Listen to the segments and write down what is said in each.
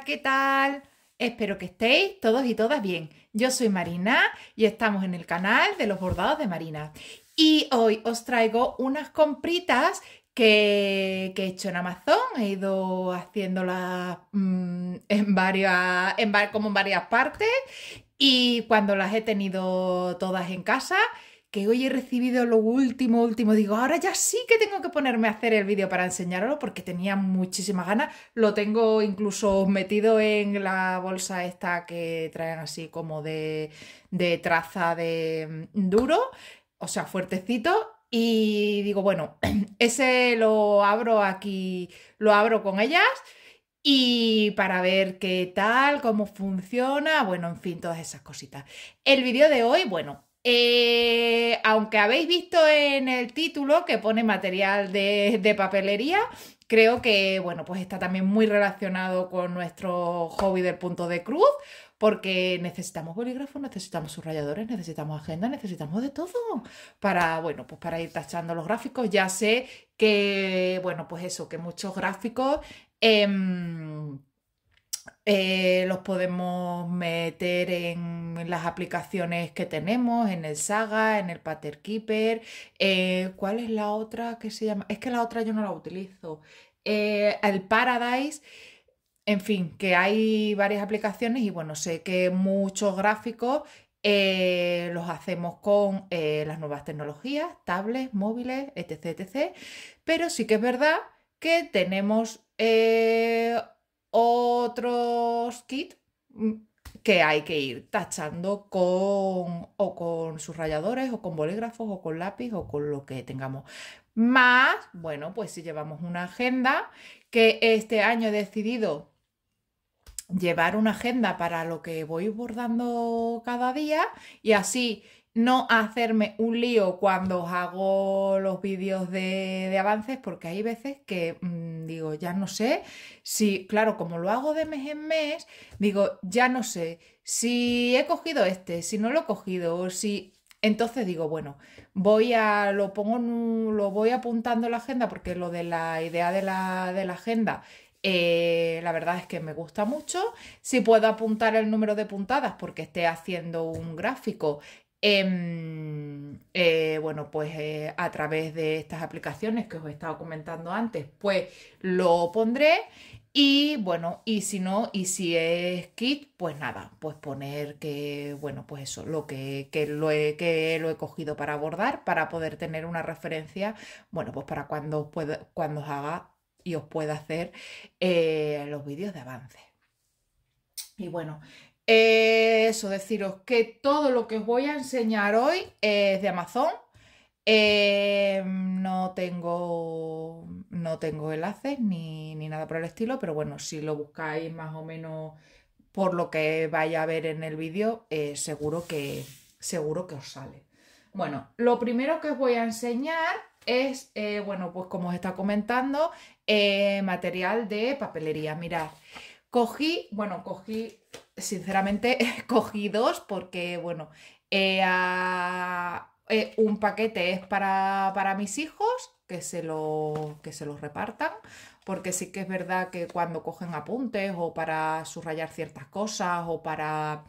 ¿qué tal? Espero que estéis todos y todas bien. Yo soy Marina y estamos en el canal de los bordados de Marina. Y hoy os traigo unas compritas que, he hecho en Amazon. He ido haciéndolas mm, en varias, en, como en varias partes y cuando las he tenido todas en casa que hoy he recibido lo último, último, digo, ahora ya sí que tengo que ponerme a hacer el vídeo para enseñarlo porque tenía muchísimas ganas, lo tengo incluso metido en la bolsa esta que traen así como de, de traza de mm, duro, o sea, fuertecito, y digo, bueno, ese lo abro aquí, lo abro con ellas y para ver qué tal, cómo funciona, bueno, en fin, todas esas cositas. El vídeo de hoy, bueno, eh, aunque habéis visto en el título que pone material de, papelería, creo que, bueno, pues está también muy relacionado con nuestro hobby del punto de cruz, porque necesitamos bolígrafos, necesitamos subrayadores, necesitamos agenda, necesitamos de todo para, bueno, pues para ir tachando los gráficos. Ya sé que, bueno, pues eso, que muchos gráficos... Em, eh, los podemos meter en, las aplicaciones que tenemos, en el Saga, en el Pater Keeper. Eh, ¿Cuál es la otra que se llama? Es que la otra yo no la utilizo. Eh, el Paradise. En fin, que hay varias aplicaciones y bueno, sé que muchos gráficos los hacemos con las nuevas tecnologías, tablets, móviles, etc, etc. Pero sí que es verdad que tenemos otros kits mm, que hay que ir tachando con o con subrayadores o con bolígrafos o con lápiz o con lo que tengamos. Más, bueno, pues si llevamos una agenda, que este año he decidido llevar una agenda para lo que voy bordando cada día y así no hacerme un lío cuando hago los vídeos de, avances, porque hay veces que... Mm, digo, ya no sé si, claro, como lo hago de mes en mes, digo, ya no sé si he cogido este, si no lo he cogido, o si... Entonces digo, bueno, voy a, lo pongo, lo voy apuntando en la agenda porque lo de la idea de la, agenda eh, la verdad es que me gusta mucho. Si puedo apuntar el número de puntadas porque esté haciendo un gráfico Em, eh, bueno, pues eh, a través de estas aplicaciones que os he estado comentando antes, pues lo pondré. Y bueno, y si no, y si es kit, pues nada, pues poner que, bueno, pues eso, lo que, que lo, he, que lo he cogido para abordar, para poder tener una referencia, bueno, pues para cuando cuando os haga y os pueda hacer eh, los vídeos de avance. Y bueno, eso, deciros que todo lo que os voy a enseñar hoy es de Amazon. Em, no tengo no tengo enlaces ni, nada por el estilo, pero bueno, si lo buscáis más o menos por lo que vaya a ver en el vídeo, eh, seguro que seguro que os sale. Bueno, lo primero que os voy a enseñar es, eh, bueno, pues como os está comentando, eh, material de papelería. Mirad, Cogí, bueno, cogí, sinceramente, cogí dos porque, bueno, eh, eh, un paquete es para, para mis hijos, que se, lo, que se los repartan, porque sí que es verdad que cuando cogen apuntes o para subrayar ciertas cosas o para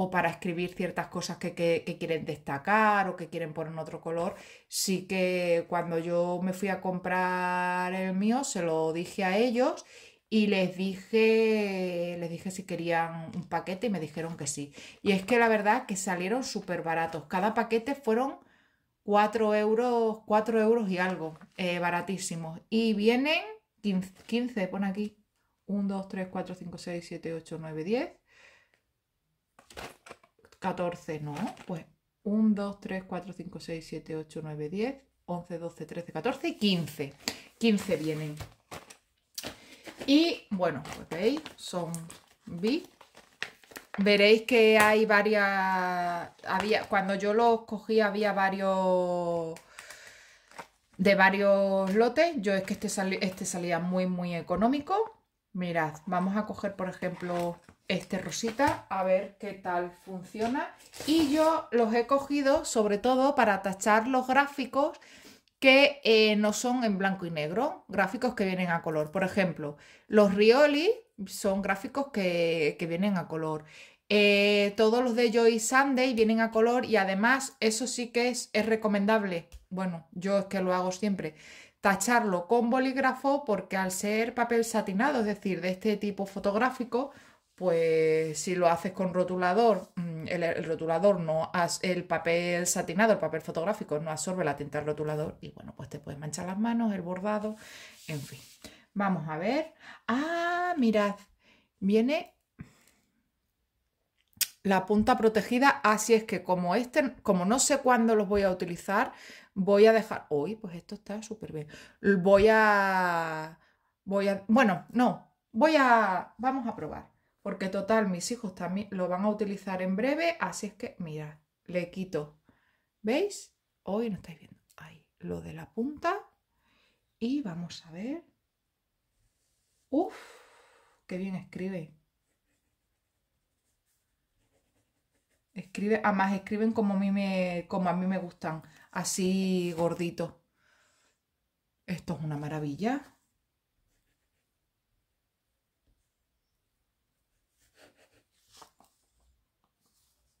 o para escribir ciertas cosas que, que, que, quieren destacar o que quieren poner en otro color. Sí que cuando yo me fui a comprar el mío, se lo dije a ellos y les dije, si querían un paquete y me dijeron que sí. Y es que la verdad que salieron súper baratos. Cada paquete fueron 4 euros, y algo, eh, baratísimos. Y vienen 15, pone aquí. 1, 2, 3, 4, 5, 6, 7, 8, 9, 10. 14, no, pues 1, 2, 3, 4, 5, 6, 7, 8, 9, 10, 11, 12, 13, 14 y 15. 15 vienen. Y bueno, pues veis, son B. Veréis que hay varias, había, cuando yo los cogí había varios, de varios lotes. Yo es que este, este salía muy, muy económico. Mirad, vamos a coger, por ejemplo, este rosita, a ver qué tal funciona. Y yo los he cogido sobre todo para tachar los gráficos que eh, no son en blanco y negro, gráficos que vienen a color. Por ejemplo, los Rioli son gráficos que, vienen a color. Eh, todos los de Joy Sunday vienen a color y además eso sí que es, es recomendable. Bueno, yo es que lo hago siempre. Tacharlo con bolígrafo porque al ser papel satinado, es decir, de este tipo fotográfico, pues si lo haces con rotulador, mm, el, rotulador no el papel satinado, el papel fotográfico no absorbe la tinta del rotulador y bueno, pues te puedes manchar las manos, el bordado, en fin. Vamos a ver. Ah, mirad, viene la punta protegida, así es que como este, como no sé cuándo los voy a utilizar, voy a dejar, uy, pues esto está súper bien, voy a, voy a, bueno, no, voy a, vamos a probar porque total mis hijos también lo van a utilizar en breve, así es que mira le quito, ¿veis? Hoy no estáis viendo, ahí, lo de la punta y vamos a ver, uff, qué bien escribe. Escribe, además escriben como a mí me, como a mí me gustan, así gordito. Esto es una maravilla.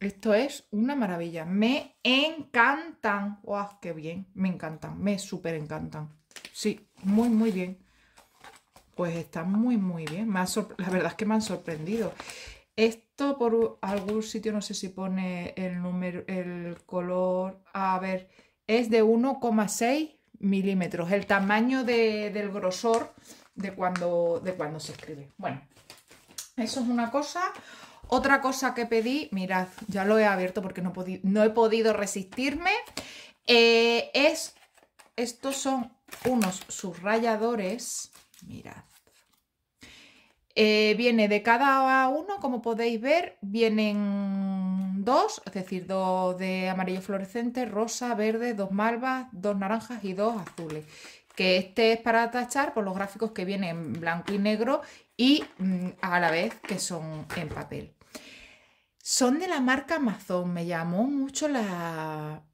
Esto es una maravilla. Me encantan. ¡Wow! ¡Qué bien! Me encantan. Me súper encantan. Sí, muy, muy bien. Pues está muy, muy bien. la verdad es que me han sorprendido. Esto por algún sitio, no sé si pone el número, el color. A ver, es de 1,6 milímetros. El tamaño del grosor de cuando, de cuando se escribe. Bueno, eso es una cosa. Otra cosa que pedí, mirad, ya lo he abierto porque no, he, podido resistirme, eh, es, estos son unos subrayadores, mirad. Eh, viene de cada uno, como podéis ver, vienen dos, es decir, dos de amarillo fluorescente, rosa, verde, dos malvas, dos naranjas y dos azules. Que este es para tachar por los gráficos que vienen en blanco y negro y mm, a la vez que son en papel. Son de la marca Amazon. Me llamó mucho la,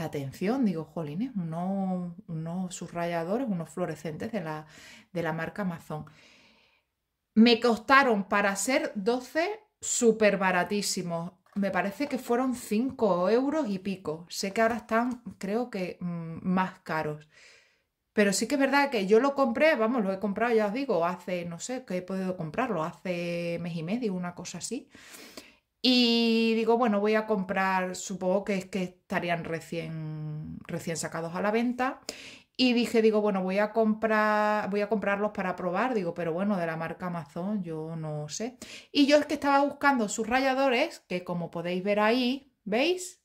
atención. Digo, jolines, unos, unos subrayadores, unos fluorescentes de la, de la marca Amazon. Me costaron para ser 12 súper baratísimos. Me parece que fueron 5 euros y pico. Sé que ahora están, creo que, mm, más caros. Pero sí que es verdad que yo lo compré, vamos, lo he comprado, ya os digo, hace, no sé, que he podido comprarlo, hace mes y medio, una cosa así. Y digo, bueno, voy a comprar, supongo que es que estarían recién, recién sacados a la venta. Y dije, digo, bueno, voy a comprar, voy a comprarlos para probar, digo, pero bueno, de la marca Amazon, yo no sé. Y yo es que estaba buscando subrayadores, que como podéis ver ahí, ¿veis?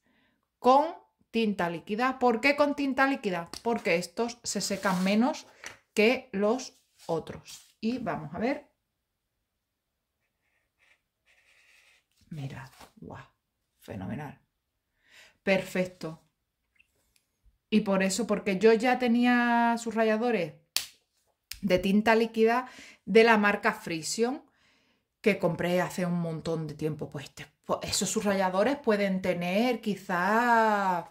Con tinta líquida. ¿Por qué con tinta líquida? Porque estos se secan menos que los otros. Y vamos a ver Mirad, guau, fenomenal. Perfecto. Y por eso, porque yo ya tenía subrayadores de tinta líquida de la marca Frision, que compré hace un montón de tiempo. Pues, pues esos subrayadores pueden tener quizás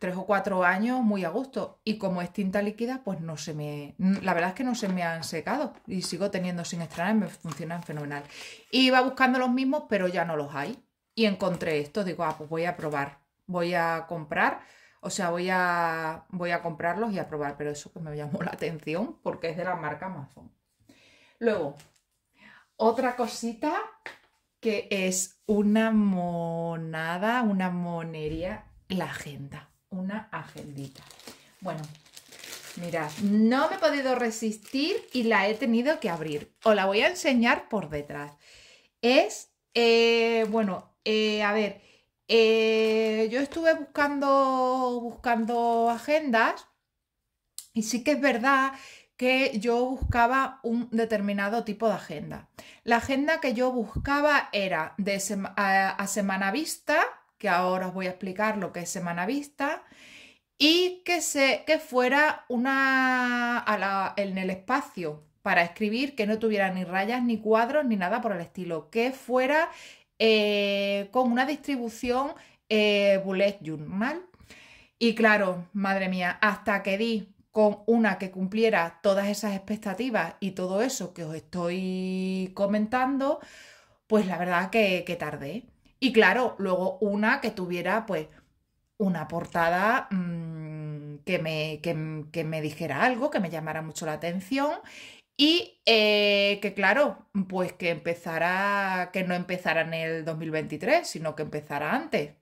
tres o cuatro años muy a gusto. Y como es tinta líquida, pues no se me. La verdad es que no se me han secado. Y sigo teniendo sin estrenar, me funcionan fenomenal. Iba buscando los mismos, pero ya no los hay. Y encontré estos. Digo, ah, pues voy a probar. Voy a comprar. O sea, voy a, voy a comprarlos y a probar. Pero eso que me llamó la atención porque es de la marca Amazon. Luego, otra cosita que es una monada, una monería, la agenda una agendita. Bueno, mirad, no me he podido resistir y la he tenido que abrir. Os la voy a enseñar por detrás. Es, eh, bueno, eh, a ver, eh, yo estuve buscando, buscando agendas y sí que es verdad que yo buscaba un determinado tipo de agenda. La agenda que yo buscaba era de a, a semana vista, que ahora os voy a explicar lo que es semana vista, y que, que fuera una, en el espacio para escribir, que no tuviera ni rayas, ni cuadros, ni nada por el estilo, que fuera eh, con una distribución eh, bullet journal. Y claro, madre mía, hasta que di con una que cumpliera todas esas expectativas y todo eso que os estoy comentando, pues la verdad que, que tardé. Y claro, luego una que tuviera pues una portada mm, que, me, me dijera algo, que me llamara mucho la atención y eh, que claro, pues que empezara, que no empezara en el 2023, sino que empezara antes.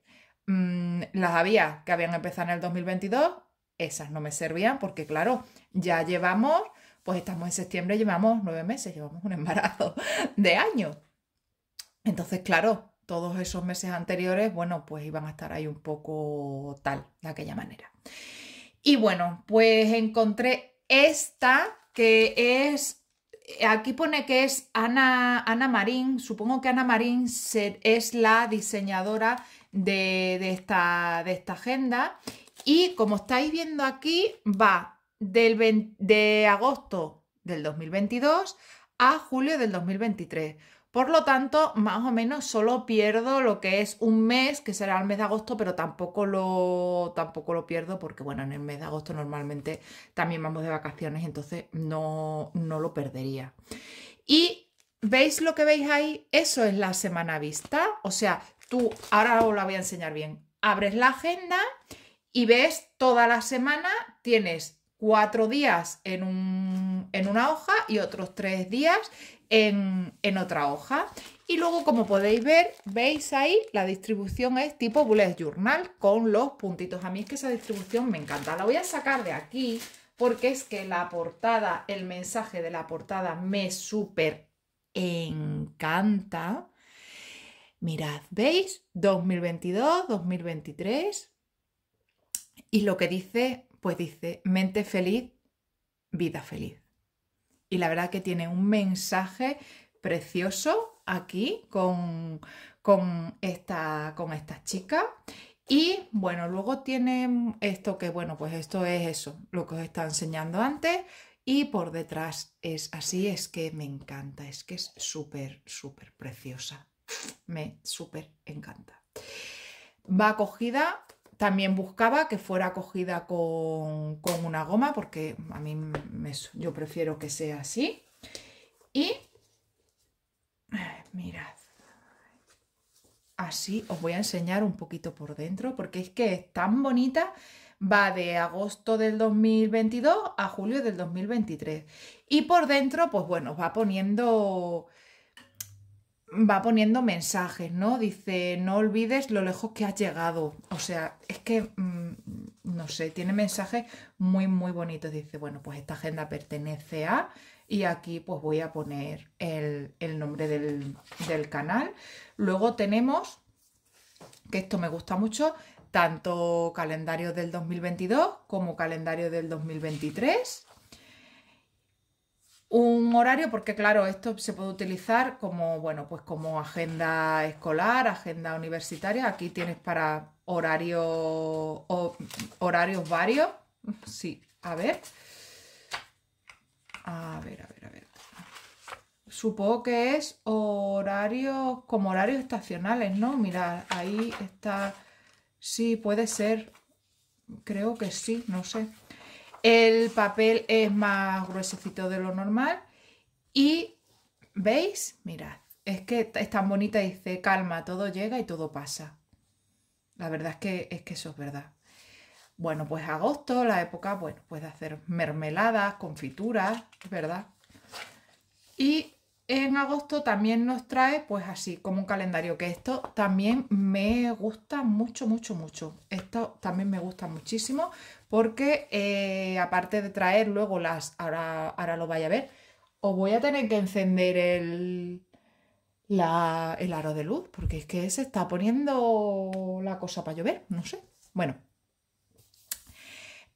Mm, las había que habían empezado en el 2022, esas no me servían porque claro, ya llevamos, pues estamos en septiembre, llevamos nueve meses, llevamos un embarazo de años. Entonces, claro, todos esos meses anteriores, bueno, pues iban a estar ahí un poco tal, de aquella manera. Y bueno, pues encontré esta que es, aquí pone que es Ana, Ana Marín, supongo que Ana Marín es la diseñadora de, esta, de esta agenda. Y como estáis viendo aquí, va del de agosto del 2022 a julio del 2023. Por lo tanto, más o menos solo pierdo lo que es un mes, que será el mes de agosto, pero tampoco lo, tampoco lo pierdo porque, bueno, en el mes de agosto normalmente también vamos de vacaciones, entonces no, no lo perdería. Y veis lo que veis ahí, eso es la semana vista, o sea, tú, ahora os la voy a enseñar bien, abres la agenda y ves toda la semana, tienes cuatro días en, en una hoja y otros tres días en, otra hoja. Y luego, como podéis ver, veis ahí, la distribución es tipo bullet journal con los puntitos. A mí es que esa distribución me encanta. La voy a sacar de aquí porque es que la portada, el mensaje de la portada me súper encanta. Mirad, ¿veis? 2022, 2023. Y lo que dice, pues dice, mente feliz, vida feliz y la verdad que tiene un mensaje precioso aquí con, con, esta, con esta chica. Y bueno, luego tiene esto que, bueno, pues esto es eso, lo que os estaba enseñando antes. Y por detrás es así, es que me encanta, es que es súper, súper preciosa. Me súper encanta. Va acogida... También buscaba que fuera cogida con, una goma porque a mí me, yo prefiero que sea así. Y mirad, así os voy a enseñar un poquito por dentro porque es que es tan bonita. Va de agosto del 2022 a julio del 2023. Y por dentro, pues bueno, va poniendo va poniendo mensajes, ¿no? Dice, no olvides lo lejos que has llegado. O sea, es que, mm, no sé, tiene mensajes muy, muy bonitos. Dice, bueno, pues esta agenda pertenece a... Y aquí pues voy a poner el, nombre del, del canal. Luego tenemos, que esto me gusta mucho, tanto calendario del 2022 como calendario del 2023 un horario porque claro, esto se puede utilizar como, bueno, pues como agenda escolar, agenda universitaria. Aquí tienes para horario, horarios varios. Sí, a ver. A ver, a ver, a ver. Supongo que es horarios como horarios estacionales, ¿no? Mirad, ahí está. Sí, puede ser. Creo que sí, no sé. El papel es más gruesecito de lo normal y veis, mirad, es que es tan bonita, y dice, calma, todo llega y todo pasa. La verdad es que, es que eso es verdad. Bueno, pues agosto, la época, bueno, puede hacer mermeladas, confituras, ¿verdad? Y en agosto también nos trae, pues así, como un calendario, que esto también me gusta mucho, mucho, mucho. Esto también me gusta muchísimo porque eh, aparte de traer luego las, ahora, lo vaya a ver, o voy a tener que encender el, la, el aro de luz, porque es que se está poniendo la cosa para llover, no sé. Bueno.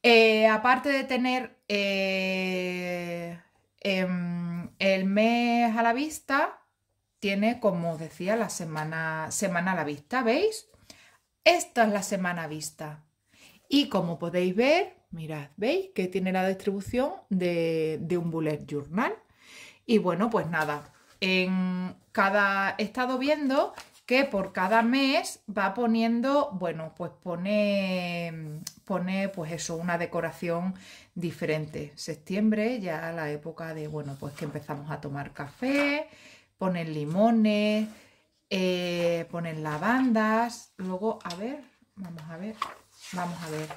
Eh, aparte de tener... Eh, em, el mes a la vista tiene, como os decía, la semana, semana a la vista, ¿veis? Esta es la semana a vista. Y como podéis ver, mirad, ¿veis? Que tiene la distribución de, de un bullet journal. Y bueno, pues nada, en cada, he estado viendo que por cada mes va poniendo, bueno, pues pone pone pues eso, una decoración diferente. Septiembre ya la época de, bueno, pues que empezamos a tomar café, ponen limones, eh, ponen lavandas, luego, a ver, vamos a ver, vamos a ver.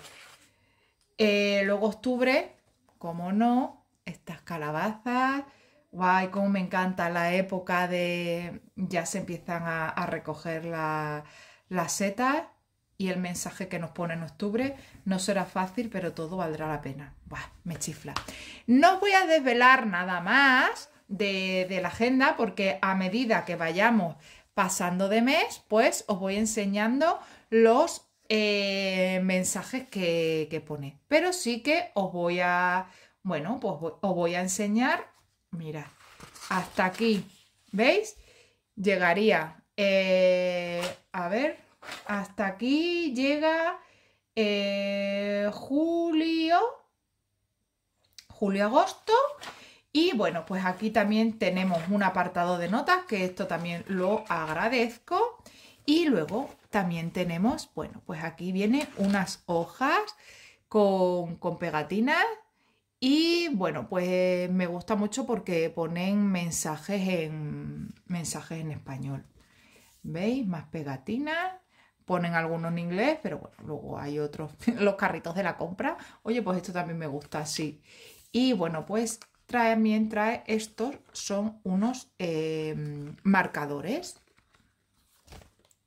Eh, luego octubre, como no, estas calabazas, guay, como me encanta la época de, ya se empiezan a, recoger las setas y el mensaje que nos pone en octubre no será fácil, pero todo valdrá la pena. me chifla. No os voy a desvelar nada más de, la agenda porque a medida que vayamos pasando de mes, pues os voy enseñando los eh, mensajes que, pone. Pero sí que os voy a, bueno, pues os voy a enseñar, mira hasta aquí, ¿veis? Llegaría, eh, a ver, hasta aquí llega eh, julio, julio-agosto. Y bueno, pues aquí también tenemos un apartado de notas, que esto también lo agradezco. Y luego también tenemos, bueno, pues aquí vienen unas hojas con, con pegatinas. Y bueno, pues eh, me gusta mucho porque ponen mensajes en, mensajes en español. ¿Veis? Más pegatinas ponen algunos en inglés, pero bueno, luego hay otros, los carritos de la compra. Oye, pues esto también me gusta sí. Y bueno, pues también trae estos, son unos em, marcadores,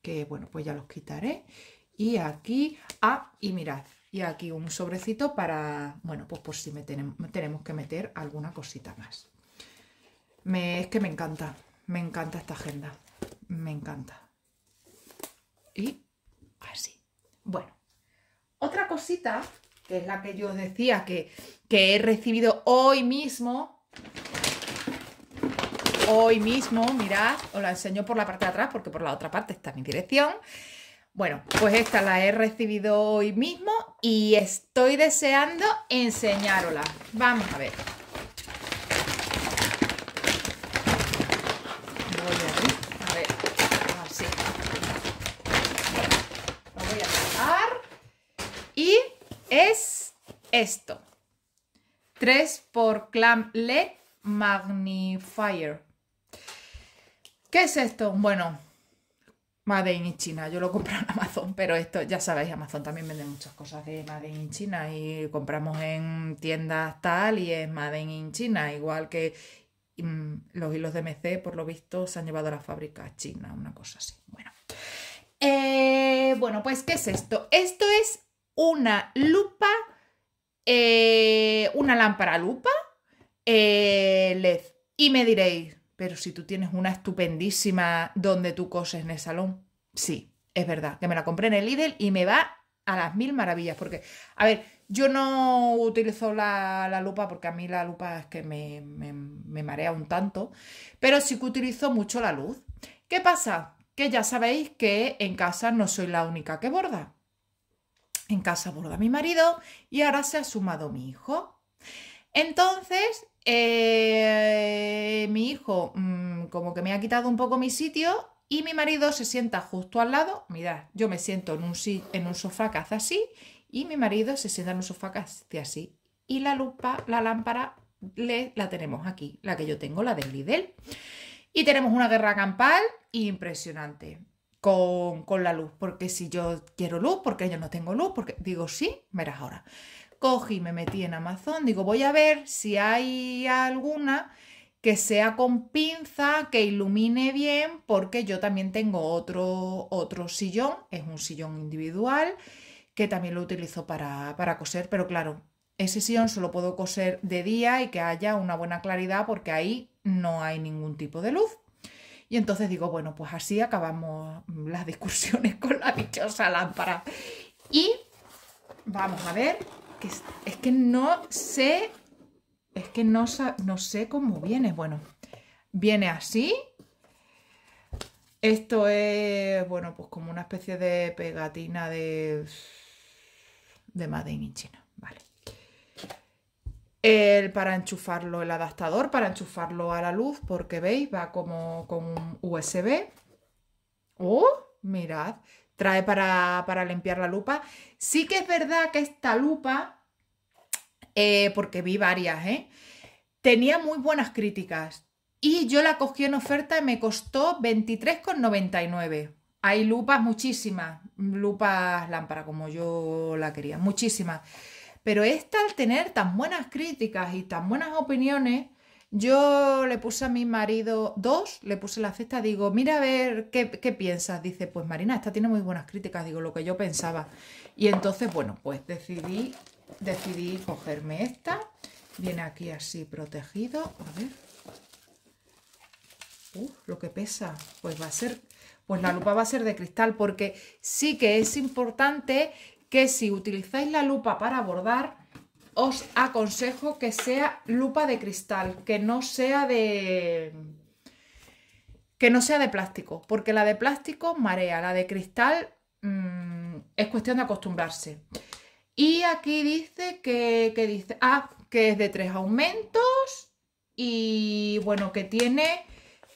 que bueno, pues ya los quitaré. Y aquí, ah, y mirad, y aquí un sobrecito para, bueno, pues por si me tenemos, tenemos que meter alguna cosita más. es que me encanta, me encanta esta agenda, me encanta. Y así. Bueno, otra cosita, que es la que yo decía que, que he recibido hoy mismo, hoy mismo, mirad, os la enseño por la parte de atrás porque por la otra parte está mi dirección. Bueno, pues esta la he recibido hoy mismo y estoy deseando enseñárosla. Vamos a ver. esto. 3 por clam le magnifier. ¿Qué es esto? Bueno, Made in China. Yo lo compré en Amazon, pero esto, ya sabéis, Amazon también vende muchas cosas de Made in China y compramos en tiendas tal y es Made in China, igual que mm, los hilos de MC, por lo visto, se han llevado a la fábrica china, una cosa así. Bueno. Eh, bueno, pues, ¿qué es esto? Esto es una lupa eh, una lámpara lupa, eh, LED. Y me diréis, pero si tú tienes una estupendísima donde tú coses en el salón. Sí, es verdad, que me la compré en el Lidl y me va a las mil maravillas. Porque, a ver, yo no utilizo la, la lupa porque a mí la lupa es que me, me, me marea un tanto, pero sí que utilizo mucho la luz. ¿Qué pasa? Que ya sabéis que en casa no soy la única que borda. En casa a mi marido y ahora se ha sumado mi hijo. Entonces, eh, mi hijo mm, como que me ha quitado un poco mi sitio y mi marido se sienta justo al lado. Mirad, yo me siento en un, sofá casi así y mi marido se sienta en un sofá casi así. Y la lupa, la lámpara, la tenemos aquí, la que yo tengo, la del Lidl. Y tenemos una guerra campal impresionante con, la luz, porque si yo quiero luz, porque yo no tengo luz, porque digo, sí, verás ahora. Cogí, me metí en Amazon, digo, voy a ver si hay alguna que sea con pinza, que ilumine bien, porque yo también tengo otro, otro sillón, es un sillón individual, que también lo utilizo para, para coser, pero claro, ese sillón solo puedo coser de día y que haya una buena claridad porque ahí no hay ningún tipo de luz. Y entonces digo, bueno, pues así acabamos las discusiones con la dichosa lámpara. Y vamos a ver, que es, que no sé, es que no, no sé cómo viene. Bueno, viene así. Esto es, bueno, pues como una especie de pegatina de, de Made in China, ¿vale? el, para enchufarlo, el adaptador para enchufarlo a la luz, porque veis, va como con un USB. ¡Oh! Mirad, trae para, para limpiar la lupa. Sí que es verdad que esta lupa, eh, porque vi varias, ¿eh? tenía muy buenas críticas. Y yo la cogí en oferta y me costó 23,99. Hay lupas muchísimas, lupas lámpara como yo la quería, muchísimas. Pero esta, al tener tan buenas críticas y tan buenas opiniones, yo le puse a mi marido dos, le puse la cesta, digo, mira a ver qué, qué, piensas. Dice, pues Marina, esta tiene muy buenas críticas, digo, lo que yo pensaba. Y entonces, bueno, pues decidí, decidí cogerme esta. Viene aquí así protegido. A ver. Uf, lo que pesa. Pues va a ser, pues la lupa va a ser de cristal, porque sí que es importante que si utilizáis la lupa para bordar, os aconsejo que sea lupa de cristal, que no sea de que no sea de plástico, porque la de plástico marea, la de cristal mm, es cuestión de acostumbrarse. Y aquí dice que, dice, ah, que es de tres aumentos y bueno, que tiene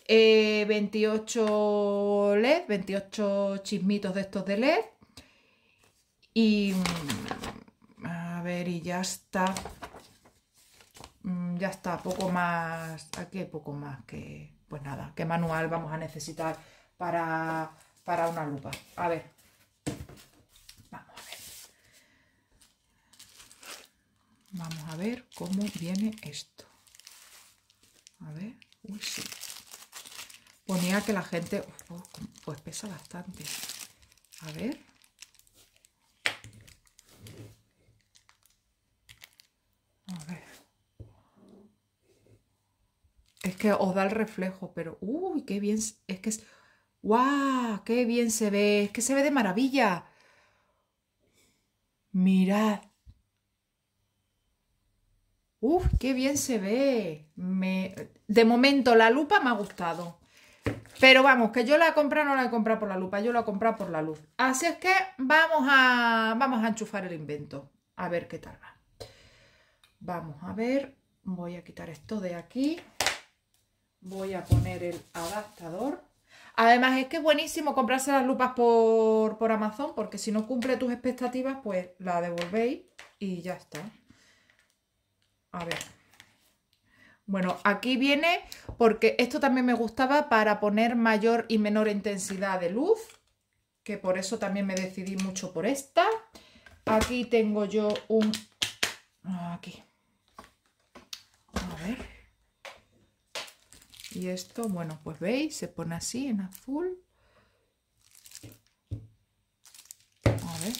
28 eh, LED, 28 chismitos de estos de LED y mm, a ver, y ya está. Mm, ya está, poco más. Aquí poco más que. Pues nada, qué manual vamos a necesitar para, una lupa. A ver. Vamos a ver. Vamos a ver cómo viene esto. A ver. Uy, sí. Ponía que la gente. Oh, pues pesa bastante. A ver. que os da el reflejo, pero uy, qué bien, es que es, ¡guau! ¡Qué bien se ve! Es que se ve de maravilla. Mirad. ¡Uf, qué bien se ve! Me... De momento la lupa me ha gustado. Pero vamos, que yo la he comprado, no la he comprado por la lupa, yo la he comprado por la luz. Así es que vamos a, vamos a enchufar el invento, a ver qué tal va. Vamos a ver, voy a quitar esto de aquí. Voy a poner el adaptador. Además es que es buenísimo comprarse las lupas por, Amazon porque si no cumple tus expectativas pues la devolvéis y ya está. A ver. Bueno, aquí viene porque esto también me gustaba para poner mayor y menor intensidad de luz, que por eso también me decidí mucho por esta. Aquí tengo yo un... Ah, aquí. A ver. Y esto, bueno, pues veis, se pone así en azul. A ver.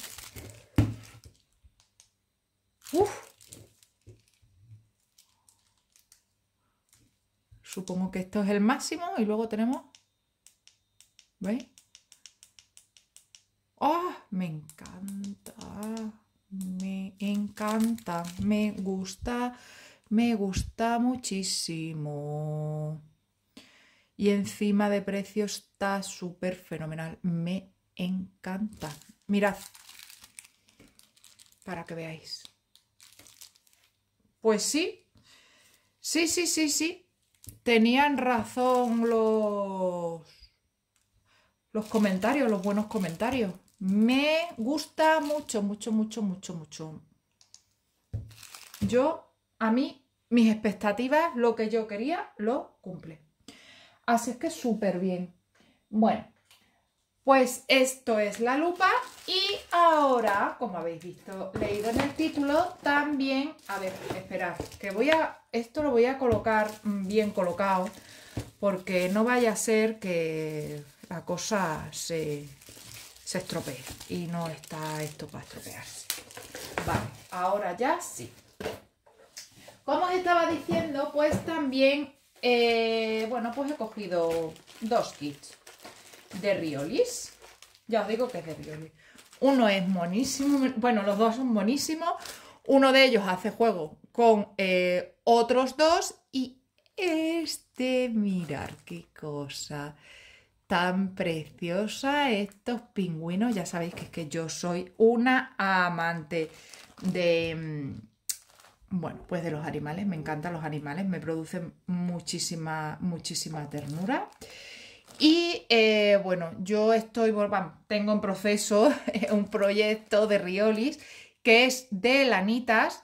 Uf. Supongo que esto es el máximo y luego tenemos... ¿Veis? ¡Oh! Me encanta. Me encanta. Me gusta. Me gusta muchísimo y encima de precio está súper fenomenal. Me encanta. Mirad, para que veáis. Pues sí, sí, sí, sí, sí. Tenían razón los, los comentarios, los buenos comentarios. Me gusta mucho, mucho, mucho, mucho, mucho. Yo, a mí, mis expectativas, lo que yo quería, lo cumple. Así es que súper bien. Bueno, pues esto es la lupa y ahora, como habéis visto, leído en el título, también, a ver, esperad, que voy a, esto lo voy a colocar bien colocado, porque no vaya a ser que la cosa se, se estropee y no está esto para estropearse. Vale, ahora ya sí. Como os estaba diciendo, pues también eh, bueno, pues he cogido dos kits de Riolis. Ya os digo que es de Riolis. Uno es monísimo, bueno, los dos son buenísimos. Uno de ellos hace juego con eh, otros dos y este, mirar qué cosa tan preciosa estos pingüinos. Ya sabéis que es que yo soy una amante de mm, bueno, pues de los animales, me encantan los animales, me producen muchísima, muchísima ternura. Y eh, bueno, yo estoy, tengo en proceso un proyecto de Riolis que es de lanitas.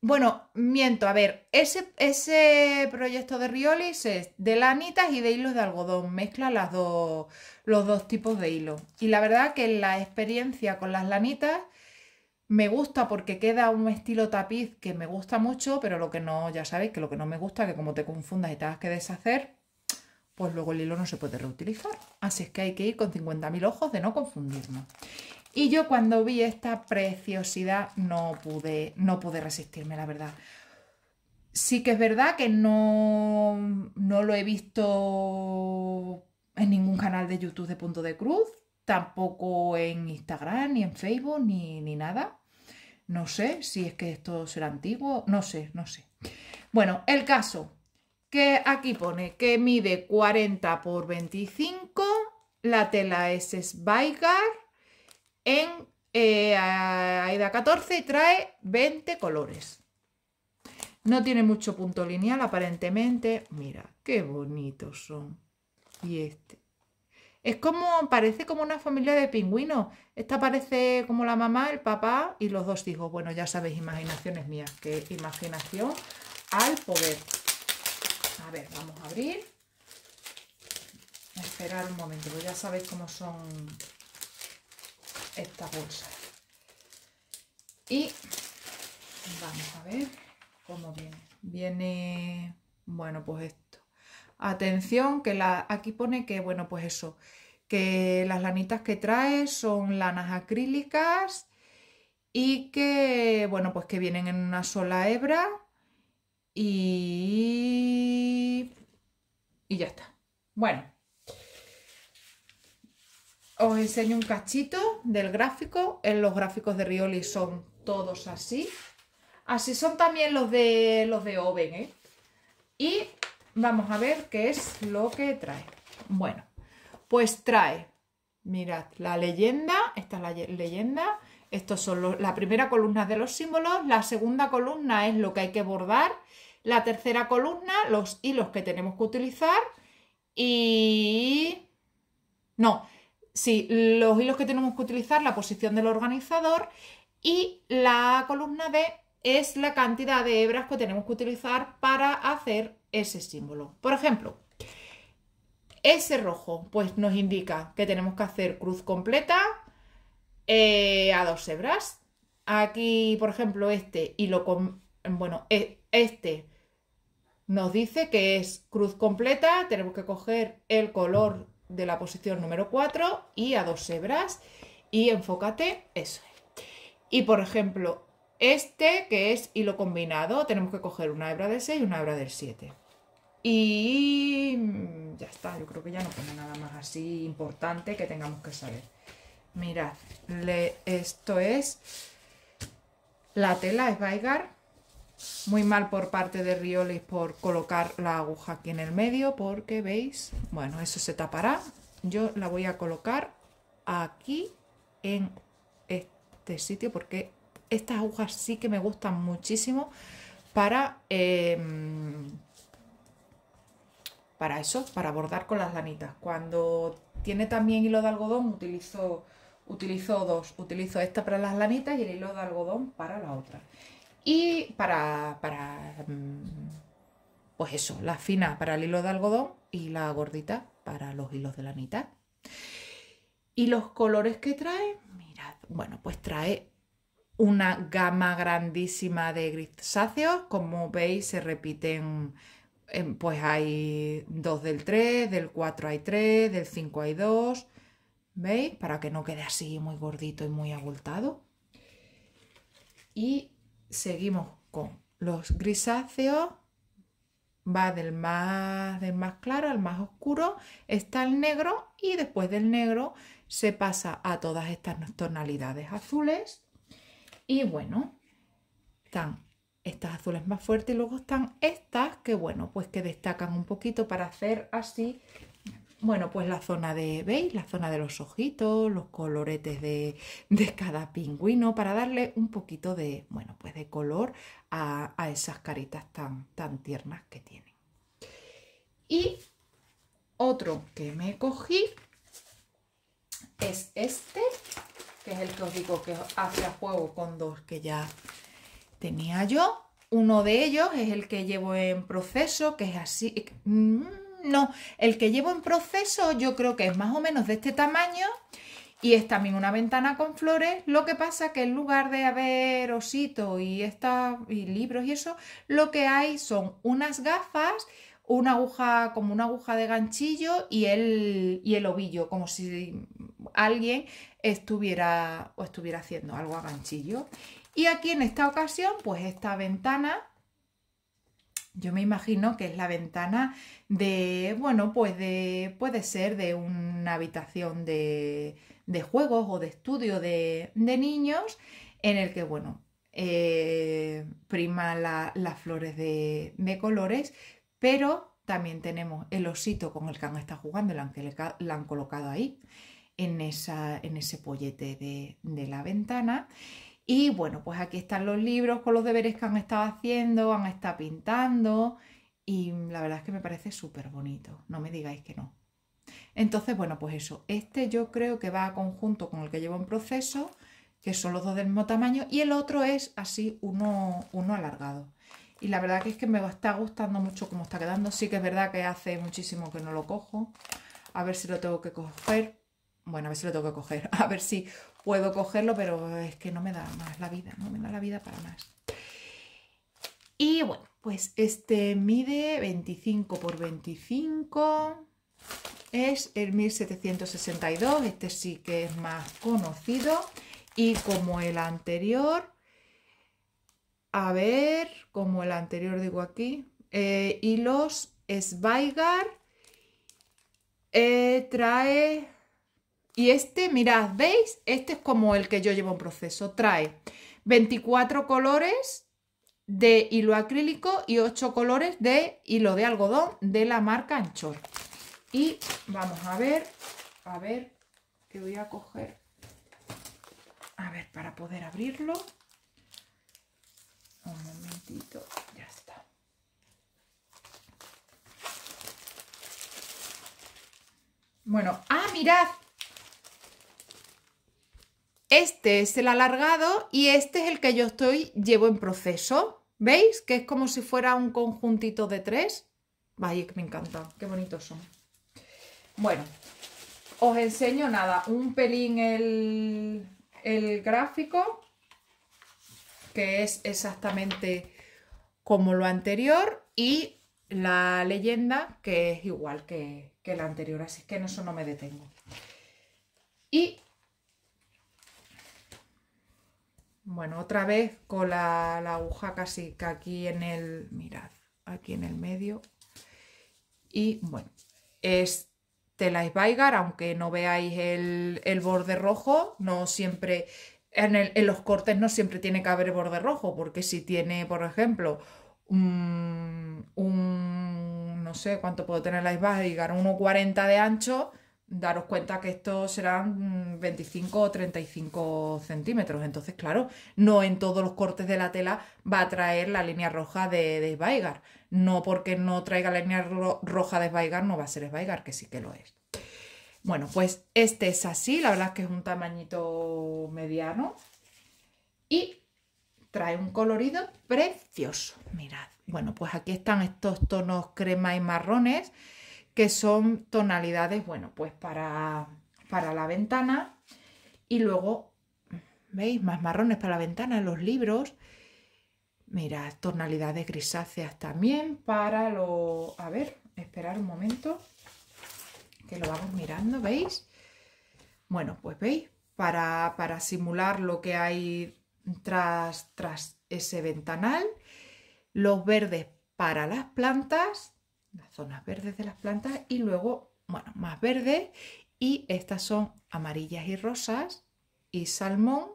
Bueno, miento, a ver, ese, ese proyecto de Riolis es de lanitas y de hilos de algodón, mezcla las los dos tipos de hilo. Y la verdad que la experiencia con las lanitas me gusta porque queda un estilo tapiz que me gusta mucho, pero lo que no, ya sabéis que lo que no me gusta, que como te confundas y te hagas que deshacer, pues luego el hilo no se puede reutilizar. Así es que hay que ir con 50.000 ojos de no confundirnos. Y yo cuando vi esta preciosidad no pude, no pude resistirme, la verdad. Sí que es verdad que no, lo he visto en ningún canal de YouTube de Punto de Cruz, tampoco en Instagram, ni en Facebook, ni, ni nada. No sé si es que esto será antiguo, no sé, no sé. Bueno, el caso, que aquí pone que mide 40 por 25, la tela es Sveigar en eh, AIDA 14 y trae 20 colores. No tiene mucho punto lineal aparentemente. Mira, qué bonitos son. Y este. Es como, parece como una familia de pingüinos. Esta parece como la mamá, el papá y los dos hijos. Bueno, ya sabéis, imaginaciones mías, ¡Qué imaginación al poder. A ver, vamos a abrir. Esperar un momento, pues ya sabéis cómo son estas bolsas. Y vamos a ver cómo viene. Viene, bueno, pues esto atención, que la, aquí pone que, bueno, pues eso, que las lanitas que trae son lanas acrílicas y que, bueno, pues que vienen en una sola hebra y, y ya está. Bueno, os enseño un cachito del gráfico. En los gráficos de Rioli son todos así. Así son también los de los de Oven, ¿eh? Y Vamos a ver qué es lo que trae. Bueno, pues trae, mirad, la leyenda, esta es la leyenda, estos son la primera columna de los símbolos, la segunda columna es lo que hay que bordar, la tercera columna los hilos que tenemos que utilizar y... No, sí, los hilos que tenemos que utilizar, la posición del organizador y la columna B es la cantidad de hebras que tenemos que utilizar para hacer ese símbolo. Por ejemplo, ese rojo pues nos indica que tenemos que hacer cruz completa eh, a dos hebras. Aquí, por ejemplo, este y lo con, bueno, e, este nos dice que es cruz completa, tenemos que coger el color de la posición número 4 y a dos hebras y enfócate, eso. Y por ejemplo, este, que es hilo combinado, tenemos que coger una hebra del 6 y una hebra del 7. Y ya está, yo creo que ya no pone nada más así importante que tengamos que saber. Mirad, esto es... La tela es Vaigar. Muy mal por parte de Riolis por colocar la aguja aquí en el medio, porque veis, bueno, eso se tapará. Yo la voy a colocar aquí en este sitio porque estas agujas sí que me gustan muchísimo para, em, para eso, para bordar con las lanitas. Cuando tiene también hilo de algodón, utilizo, utilizo dos. Utilizo esta para las lanitas y el hilo de algodón para la otra. Y para, para em, pues eso, la fina para el hilo de algodón y la gordita para los hilos de lanita. Y los colores que trae, mirad, bueno, pues trae una gama grandísima de grisáceos. Como veis, se repiten, em, pues hay dos del 3, del 4 hay 3, del 5 hay 2. ¿Veis? Para que no quede así muy gordito y muy abultado. Y seguimos con los grisáceos. Va del más, del más claro al más oscuro. Está el negro y después del negro se pasa a todas estas tonalidades azules y bueno, están estas azules más fuertes y luego están estas que bueno, pues que destacan un poquito para hacer así, bueno, pues la zona de, ¿veis? La zona de los ojitos, los coloretes de, cada pingüino para darle un poquito de, bueno, pues de color a, esas caritas tan, tan tiernas que tienen. Y otro que me cogí es este, que es el que os digo que hace juego con dos que ya tenía yo. Uno de ellos es el que llevo en proceso, que es así... Eh, mm, no, el que llevo en proceso yo creo que es más o menos de este tamaño y es también una ventana con flores, lo que pasa que en lugar de haber osito y, y libros y eso, lo que hay son unas gafas una aguja, como una aguja de ganchillo y el, y el ovillo, como si alguien estuviera o estuviera haciendo algo a ganchillo. Y aquí en esta ocasión, pues esta ventana, yo me imagino que es la ventana de, bueno, pues de, puede ser de una habitación de, de juegos o de estudio de, de niños, en el que, bueno, eh, prima las flores de, de, colores pero también tenemos el osito con el que han estado jugando, el que le han colocado ahí, en, esa, ese pollete de, la ventana. Y bueno, pues aquí están los libros con los deberes que han estado haciendo, han estado pintando y la verdad es que me parece súper bonito, no me digáis que no. Entonces, bueno, pues eso, este yo creo que va a conjunto con el que llevo en proceso, que son los dos del mismo tamaño, y el otro es así, uno alargado y la verdad que es que me está gustando mucho cómo está quedando. Sí que es verdad que hace muchísimo que no lo cojo. A ver si lo tengo que coger. Bueno, a ver si lo tengo que coger. A ver si puedo cogerlo, pero es que no me da más la vida. No me da la vida para más. Y bueno, pues este mide 25 por 25. Es el 1762. Este sí que es más conocido. Y como el anterior a ver, como el anterior digo aquí, hilos eh, y los eh, trae, y este, mirad, ¿veis? Este es como el que yo llevo en proceso, trae 24 colores de hilo acrílico y 8 colores de hilo de algodón de la marca Anchor. Y vamos a ver, a ver, que voy a coger, a ver, para poder abrirlo un momentito ya está bueno ah mirad este es el alargado y este es el que yo estoy llevo en proceso veis que es como si fuera un conjuntito de tres vaya me encanta qué bonitos son bueno os enseño nada un pelín el, el gráfico que es exactamente como lo anterior, y la leyenda, que es igual que, la anterior, así que en eso no me detengo. Y bueno, otra vez con la, aguja casi que aquí en el, mirad, aquí en el medio. Y bueno, es tela vaigar aunque no veáis el, el, borde rojo, no siempre en, los cortes no siempre tiene que haber borde rojo, porque si tiene, por ejemplo, un, no sé cuánto puedo tener la Svaigar, 1,40 de ancho, daros cuenta que estos serán 25 mm, o 35 centímetros. Entonces, claro, no en todos los cortes de la tela va a traer la línea roja de, de No porque no traiga la línea roja de Sveigar no va a ser Sveigar, que sí que lo es. Bueno, pues este es así, la verdad es que es un tamañito mediano y trae un colorido precioso, mirad. Bueno, pues aquí están estos tonos crema y marrones que son tonalidades, bueno, pues para, para la ventana y luego, ¿veis? Más marrones para la ventana, los libros. Mirad, tonalidades grisáceas también para lo... A ver, esperar un momento que lo vamos mirando, ¿veis? Bueno, pues veis, para, simular lo que hay tras, tras ese ventanal, los verdes para las plantas, las zonas verdes de las plantas y luego, bueno, más verde y estas son amarillas y rosas y salmón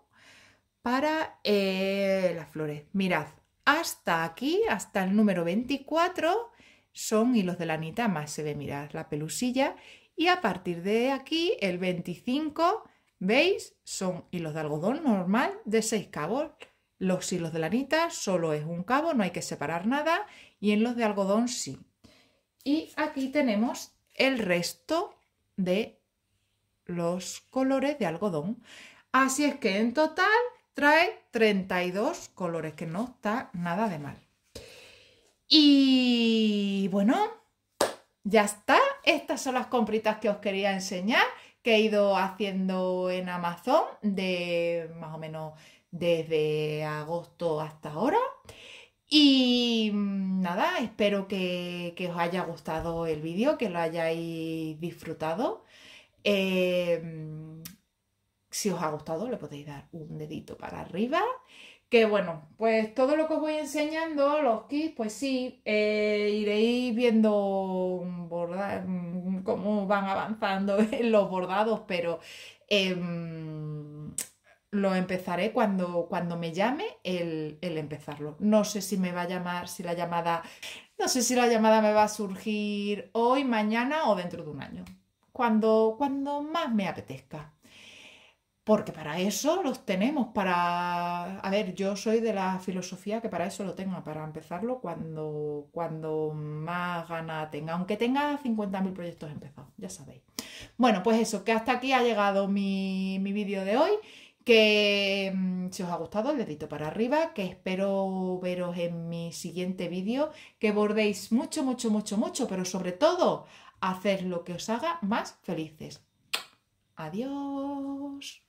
para eh, las flores. Mirad, hasta aquí, hasta el número 24, son hilos de la más se ve, mirad, la pelusilla y a partir de aquí, el 25, ¿veis? Son hilos de algodón normal de 6 cabos. Los hilos de lanita solo es un cabo, no hay que separar nada. Y en los de algodón sí. Y aquí tenemos el resto de los colores de algodón. Así es que en total trae 32 colores, que no está nada de mal. Y bueno, ya está estas son las compritas que os quería enseñar que he ido haciendo en Amazon de más o menos desde agosto hasta ahora. Y mm, nada, espero que, os haya gustado el vídeo, que lo hayáis disfrutado. Eh, mm, si os ha gustado, le podéis dar un dedito para arriba que bueno, pues todo lo que os voy enseñando, los kits, pues sí, eh, iréis viendo mm, cómo van avanzando los bordados, pero em, lo empezaré cuando, cuando me llame el, el, empezarlo. No sé si me va a llamar, si la llamada, no sé si la llamada me va a surgir hoy, mañana o dentro de un año, cuando, cuando más me apetezca. Porque para eso los tenemos, para... A ver, yo soy de la filosofía que para eso lo tenga, para empezarlo cuando, cuando más gana tenga, aunque tenga 50.000 proyectos empezados, ya sabéis. Bueno, pues eso, que hasta aquí ha llegado mi, mi vídeo de hoy que mm, si os ha gustado el dedito para arriba, que espero veros en mi siguiente vídeo, que bordéis mucho, mucho, mucho, mucho, pero sobre todo, hacer lo que os haga más felices. Adiós.